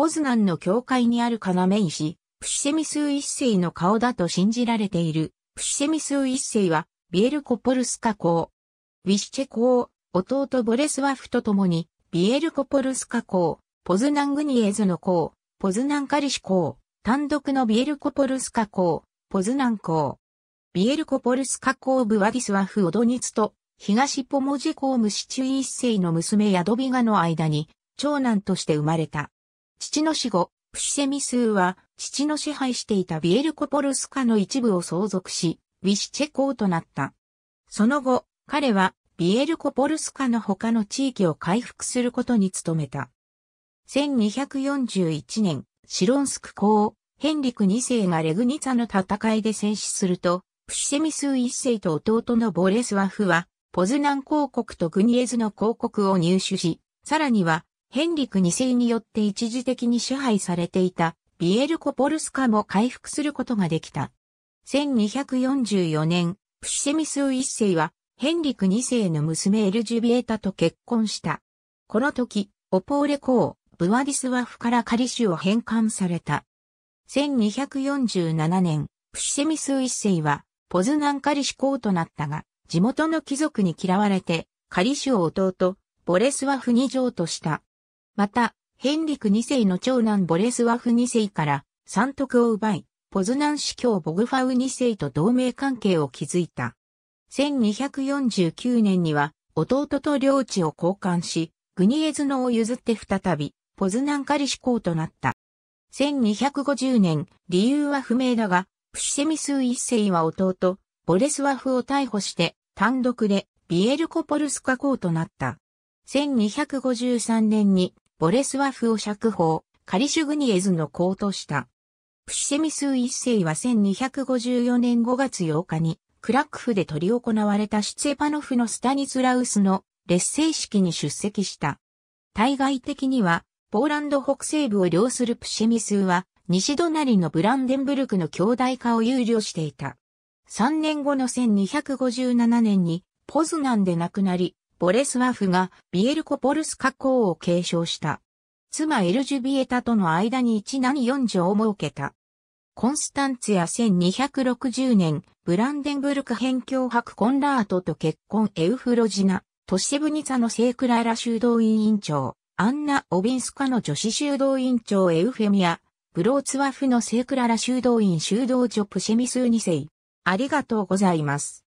ポズナンの教会にある要石、プシセミス一世の顔だと信じられている。プシセミス一世は、ビエルコポルスカ公、ウィシチェ公、弟ボレスワフと共に、ビエルコポルスカ公、ポズナングニエズの公、ポズナンカリシ公、単独のビエルコポルスカ公、ポズナン公。ビエルコポルスカ公ブワディスワフオドニツと、東ポモジ公ムシチュイ一世の娘ヤドビガの間に、長男として生まれた。父の死後、プシセミスーは、父の支配していたビエルコポルスカの一部を相続し、ウィシチェ公となった。その後、彼は、ビエルコポルスカの他の地域を回復することに努めた。1241年、シロンスク公、ヘンリク2世がレグニツァの戦いで戦死すると、プシセミスー1世と弟のボレスワフは、ポズナン公国とグニエズの公国を入手し、さらには、ヘンリク2世によって一時的に支配されていたビエルコポルスカも回復することができた。1244年、プシセミス1世はヘンリク2世の娘エルジュビエタと結婚した。この時、オポーレ公、ブワディスワフからカリシュを返還された。1247年、プシセミス1世はポズナンカリシュ公となったが、地元の貴族に嫌われて、カリシュを弟、ボレスワフに譲渡した。また、ヘンリク2世の長男ボレスワフ2世から三徳を奪い、ポズナン司教ボグファウ2世と同盟関係を築いた。1249年には弟と領地を交換し、グニエズノを譲って再び、ポズナンカリ司公となった。1250年、理由は不明だが、プシセミス1世は弟、ボレスワフを逮捕して、単独でビエルコポルスカ公となった。1253年にボレスワフを釈放、カリシュグニエズの子とした。プシセミス一世は1254年5月8日に、クラックフで取り行われたシツェパノフのスタニスラウスの劣勢式に出席した。対外的には、ポーランド北西部を領するプシェミスは、西隣のブランデンブルクの兄弟化を憂慮していた。3年後の1257年に、ポズナンで亡くなり、ボレスワフがビエルコポルスカ工を継承した。妻エルジュビエタとの間に一男4女を設けた。コンスタンツや1260年、ブランデンブルク辺境白。コンラートと結婚エウフロジナ、トシセブニツァの聖クラーラ修道院院長、アンナ・オビンスカの女子修道院長エウフェミア、ブローツワフの聖クララ修道院修道女プシェミス2世。ありがとうございます。